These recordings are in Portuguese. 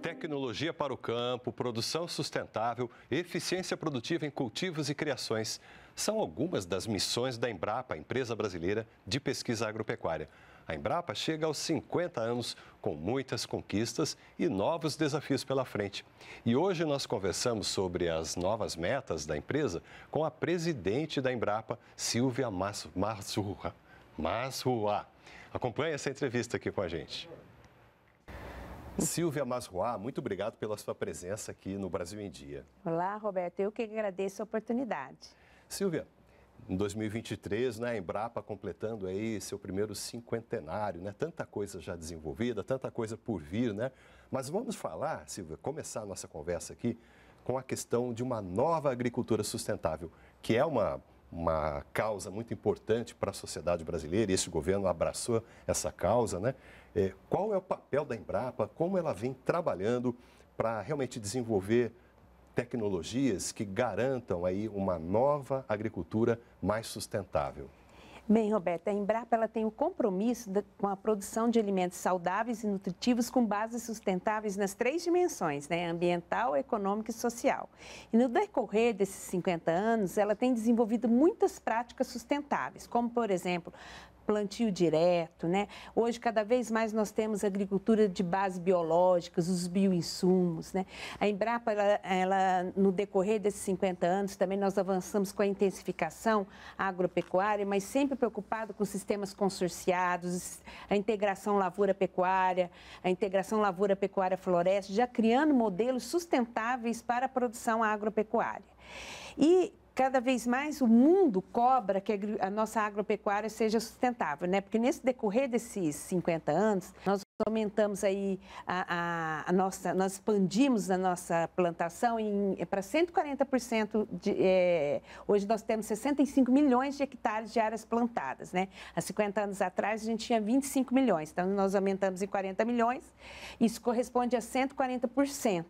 Tecnologia para o campo, produção sustentável, eficiência produtiva em cultivos e criações são algumas das missões da Embrapa, empresa brasileira de pesquisa agropecuária. A Embrapa chega aos 50 anos com muitas conquistas e novos desafios pela frente. E hoje nós conversamos sobre as novas metas da empresa com a presidente da Embrapa, Silvia Masrua. Masrua. Acompanhe essa entrevista aqui com a gente. Silvia Masroá, muito obrigado pela sua presença aqui no Brasil em Dia. Olá, Roberto. Eu que agradeço a oportunidade. Silvia, em 2023, né, a Embrapa completando aí seu primeiro cinquentenário, né? Tanta coisa já desenvolvida, tanta coisa por vir, né? Mas vamos falar, Silvia, começar a nossa conversa aqui com a questão de uma nova agricultura sustentável, que é uma uma causa muito importante para a sociedade brasileira e esse governo abraçou essa causa, né? É, qual é o papel da Embrapa? Como ela vem trabalhando para realmente desenvolver tecnologias que garantam aí uma nova agricultura mais sustentável? Bem, Roberta, a Embrapa ela tem o um compromisso com a produção de alimentos saudáveis e nutritivos com bases sustentáveis nas três dimensões, né? ambiental, econômica e social. E no decorrer desses 50 anos, ela tem desenvolvido muitas práticas sustentáveis, como, por exemplo, plantio direto, né? Hoje, cada vez mais, nós temos agricultura de base biológicas, os bioinsumos, né? A Embrapa, ela, ela, no decorrer desses 50 anos, também nós avançamos com a intensificação agropecuária, mas sempre preocupado com sistemas consorciados, a integração lavoura-pecuária, a integração lavoura-pecuária-floresta, já criando modelos sustentáveis para a produção agropecuária. E cada vez mais o mundo cobra que a nossa agropecuária seja sustentável, né? Porque nesse decorrer desses 50 anos, nós aumentamos aí a, a, a, nossa, nós expandimos a nossa plantação é para 140%. De, é, hoje nós temos 65 milhões de hectares de áreas plantadas, né? Há 50 anos atrás a gente tinha 25 milhões, então nós aumentamos em 40 milhões, isso corresponde a 140%.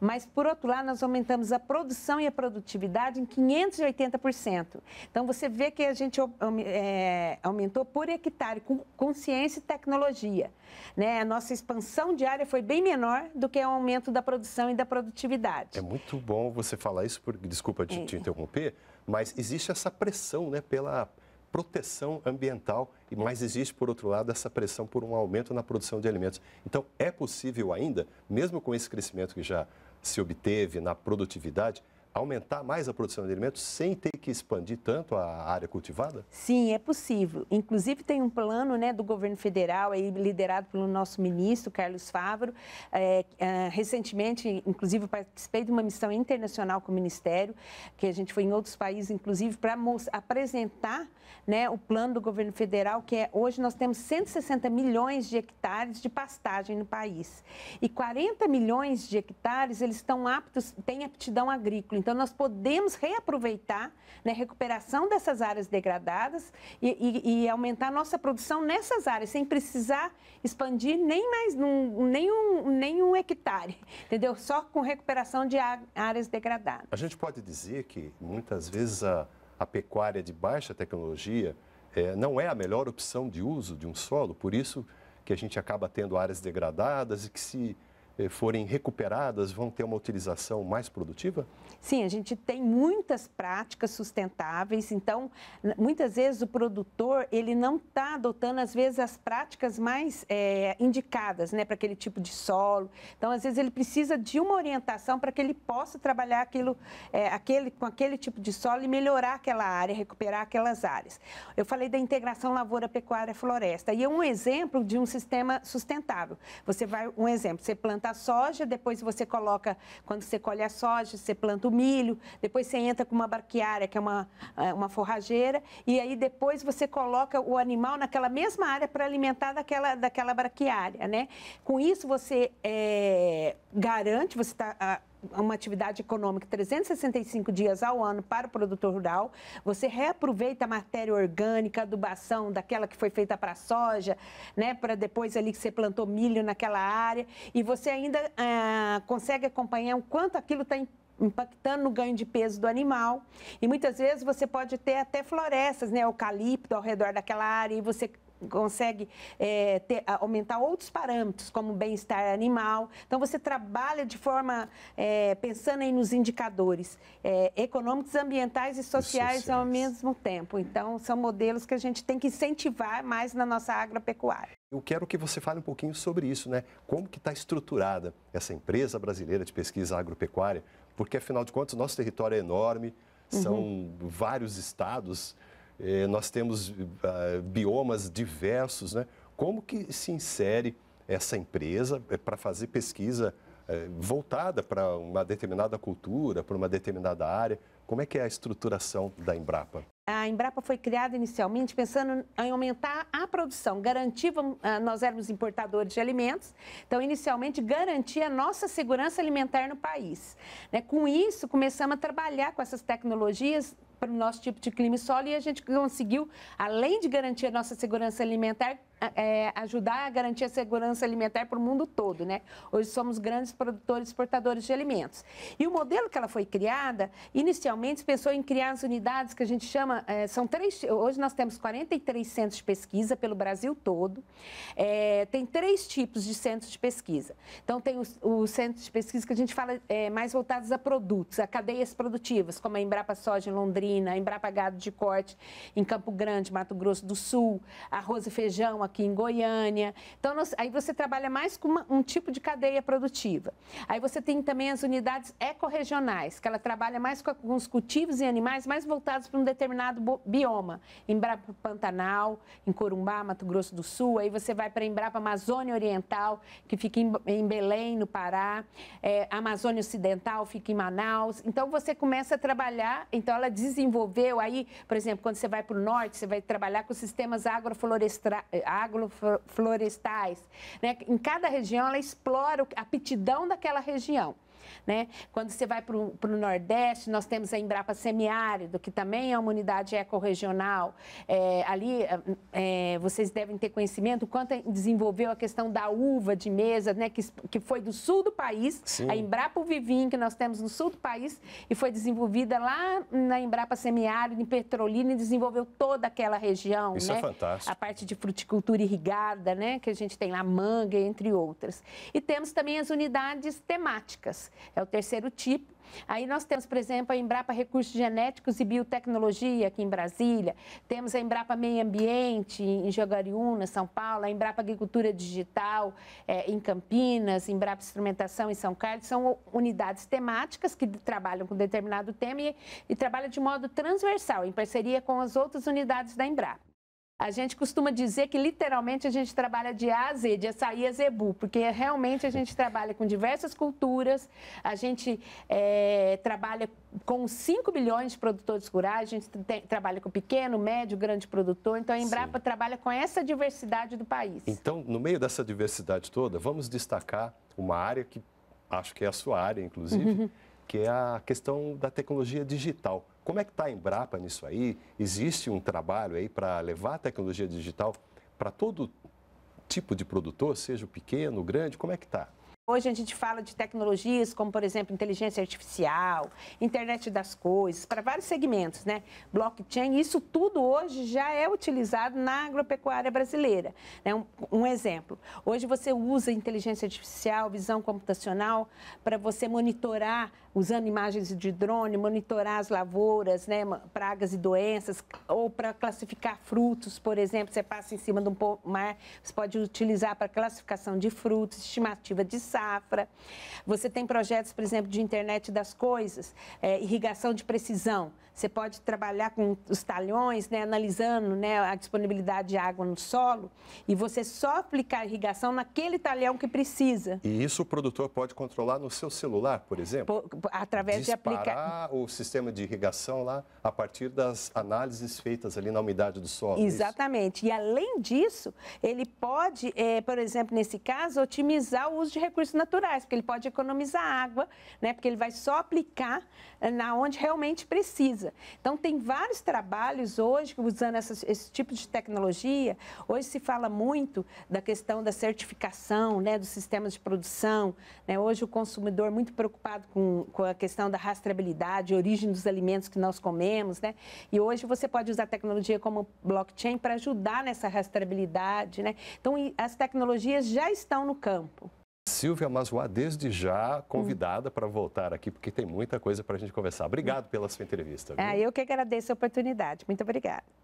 Mas, por outro lado, nós aumentamos a produção e a produtividade em 580%. Então, você vê que a gente é, aumentou por hectare, com consciência e tecnologia, né? Né, a nossa expansão diária foi bem menor do que o aumento da produção e da produtividade. É muito bom você falar isso, porque, desculpa te, é. te interromper, mas existe essa pressão, né, pela proteção ambiental, mas existe, por outro lado, essa pressão por um aumento na produção de alimentos. Então, é possível ainda, mesmo com esse crescimento que já se obteve na produtividade, aumentar mais a produção de alimentos sem ter que expandir tanto a área cultivada? Sim, é possível. Inclusive tem um plano né, do governo federal, aí, liderado pelo nosso ministro, Carlos Favaro. É, é, recentemente, inclusive, participei de uma missão internacional com o Ministério, que a gente foi em outros países, inclusive, para apresentar né, o plano do governo federal, que é hoje nós temos 160 milhões de hectares de pastagem no país. E 40 milhões de hectares, eles estão aptos, têm aptidão agrícola. Então, nós podemos reaproveitar né, recuperação dessas áreas degradadas e, e, e aumentar nossa produção nessas áreas, sem precisar expandir nem mais num, nenhum, um hectare, entendeu? Só com recuperação de áreas degradadas. A gente pode dizer que muitas vezes a, a pecuária de baixa tecnologia é, não é a melhor opção de uso de um solo, por isso que a gente acaba tendo áreas degradadas e que se eh, forem recuperadas, vão ter uma utilização mais produtiva? Sim, a gente tem muitas práticas sustentáveis, então muitas vezes o produtor ele não está adotando às vezes as práticas mais é, indicadas, né, para aquele tipo de solo. Então às vezes ele precisa de uma orientação para que ele possa trabalhar aquilo, é, aquele com aquele tipo de solo e melhorar aquela área, recuperar aquelas áreas. Eu falei da integração lavoura pecuária floresta e é um exemplo de um sistema sustentável. Você vai um exemplo, você planta soja, depois você coloca, quando você colhe a soja, você planta o milho, depois você entra com uma barquiária, que é uma, é, uma forrageira, e aí depois você coloca o animal naquela mesma área para alimentar daquela, daquela barquiária, né? Com isso você é, garante, você está uma atividade econômica 365 dias ao ano para o produtor rural, você reaproveita a matéria orgânica, adubação daquela que foi feita para soja, né, para depois ali que você plantou milho naquela área, e você ainda ah, consegue acompanhar o quanto aquilo está impactando no ganho de peso do animal. E muitas vezes você pode ter até florestas, né, eucalipto ao redor daquela área e você consegue é, ter, aumentar outros parâmetros, como bem-estar animal. Então, você trabalha de forma, é, pensando aí nos indicadores é, econômicos, ambientais e sociais, e sociais, ao mesmo tempo. Então, são modelos que a gente tem que incentivar mais na nossa agropecuária. Eu quero que você fale um pouquinho sobre isso, né? Como que está estruturada essa empresa brasileira de pesquisa agropecuária? Porque, afinal de contas, nosso território é enorme, uhum. são uhum. vários estados, eh, nós temos ah, biomas diversos, né? Como que se insere essa empresa eh, para fazer pesquisa eh, voltada para uma determinada cultura, para uma determinada área? Como é que é a estruturação da Embrapa? A Embrapa foi criada inicialmente pensando em aumentar a produção, garantir, ah, nós éramos importadores de alimentos, então inicialmente garantir a nossa segurança alimentar no país. Né? Com isso, começamos a trabalhar com essas tecnologias para o nosso tipo de clima e solo e a gente conseguiu, além de garantir a nossa segurança alimentar, é, ajudar a garantir a segurança alimentar para o mundo todo, né? Hoje somos grandes produtores e exportadores de alimentos. E o modelo que ela foi criada, inicialmente pensou em criar as unidades que a gente chama, é, são três, hoje nós temos 43 centros de pesquisa pelo Brasil todo, é, tem três tipos de centros de pesquisa. Então tem os, os centros de pesquisa que a gente fala é, mais voltados a produtos, a cadeias produtivas, como a Embrapa Soja em Londrina, a Embrapa Gado de Corte em Campo Grande, Mato Grosso do Sul, arroz e feijão, a aqui em Goiânia. Então, nós, aí você trabalha mais com uma, um tipo de cadeia produtiva. Aí você tem também as unidades ecorregionais, que ela trabalha mais com alguns cultivos e animais mais voltados para um determinado bioma. Embrapa Pantanal, em Corumbá, Mato Grosso do Sul. Aí você vai para Embrapa Amazônia Oriental, que fica em, em Belém, no Pará. É, Amazônia Ocidental fica em Manaus. Então, você começa a trabalhar. Então, ela desenvolveu aí, por exemplo, quando você vai para o norte, você vai trabalhar com sistemas agroflorestais agroflorestais. Né? Em cada região, ela explora a aptidão daquela região. Né? Quando você vai para o Nordeste, nós temos a Embrapa Semiárido, que também é uma unidade ecorregional. É, ali, é, vocês devem ter conhecimento quanto desenvolveu a questão da uva de mesa, né? que, que foi do sul do país, Sim. a Embrapa Vivim, que nós temos no sul do país, e foi desenvolvida lá na Embrapa Semiárido, em Petrolina, e desenvolveu toda aquela região. Isso é né? é fantástico. A parte de fruticultura irrigada, né? que a gente tem lá, manga, entre outras. E temos também as unidades temáticas é o terceiro tipo. Aí nós temos, por exemplo, a Embrapa Recursos Genéticos e Biotecnologia aqui em Brasília, temos a Embrapa Meio Ambiente em Jogariúna, São Paulo, a Embrapa Agricultura Digital eh, em Campinas, Embrapa Instrumentação em São Carlos, são unidades temáticas que trabalham com determinado tema e, e trabalham de modo transversal, em parceria com as outras unidades da Embrapa. A gente costuma dizer que literalmente a gente trabalha de A a Z, de açaí a zebu, porque realmente a gente trabalha com diversas culturas, a gente é, trabalha com 5 milhões de produtores rurais, a gente tem, trabalha com pequeno, médio, grande produtor, então a Embrapa Sim. trabalha com essa diversidade do país. Então, no meio dessa diversidade toda, vamos destacar uma área que acho que é a sua área, inclusive, uhum. que é a questão da tecnologia digital. Como é que está a Embrapa nisso aí? Existe um trabalho aí para levar a tecnologia digital para todo tipo de produtor, seja o pequeno, o grande? Como é que está? Hoje a gente fala de tecnologias como, por exemplo, inteligência artificial, internet das coisas, para vários segmentos, né? Blockchain, isso tudo hoje já é utilizado na agropecuária brasileira. Né? Um, um exemplo, hoje você usa inteligência artificial, visão computacional, para você monitorar usando imagens de drone, monitorar as lavouras, né, pragas e doenças, ou para classificar frutos, por exemplo, você passa em cima de um pomar, né, você pode utilizar para classificação de frutos, estimativa de safra. Você tem projetos, por exemplo, de internet das coisas, é, irrigação de precisão. Você pode trabalhar com os talhões, né, analisando né, a disponibilidade de água no solo e você só aplicar irrigação naquele talhão que precisa. E isso o produtor pode controlar no seu celular, por exemplo? Por, através Disparar de aplicar o sistema de irrigação lá a partir das análises feitas ali na umidade do solo. É Exatamente. E além disso, ele pode, é, por exemplo, nesse caso, otimizar o uso de recursos naturais, porque ele pode economizar água, né, porque ele vai só aplicar eh, na onde realmente precisa pesquisa. Então, tem vários trabalhos hoje usando esse tipo de tecnologia. Hoje se fala muito da questão da certificação, né, dos sistemas de produção. Né? Hoje o consumidor é muito preocupado com, com a questão da rastreabilidade, origem dos alimentos que nós comemos. Né? E hoje você pode usar tecnologia como blockchain para ajudar nessa rastreabilidade. Né? Então, as tecnologias já estão no campo. Silvia Mazuá, desde já convidada hum. para voltar aqui, porque tem muita coisa para a gente conversar. Obrigado pela sua entrevista. Viu? Ah, eu que agradeço a oportunidade. Muito obrigada.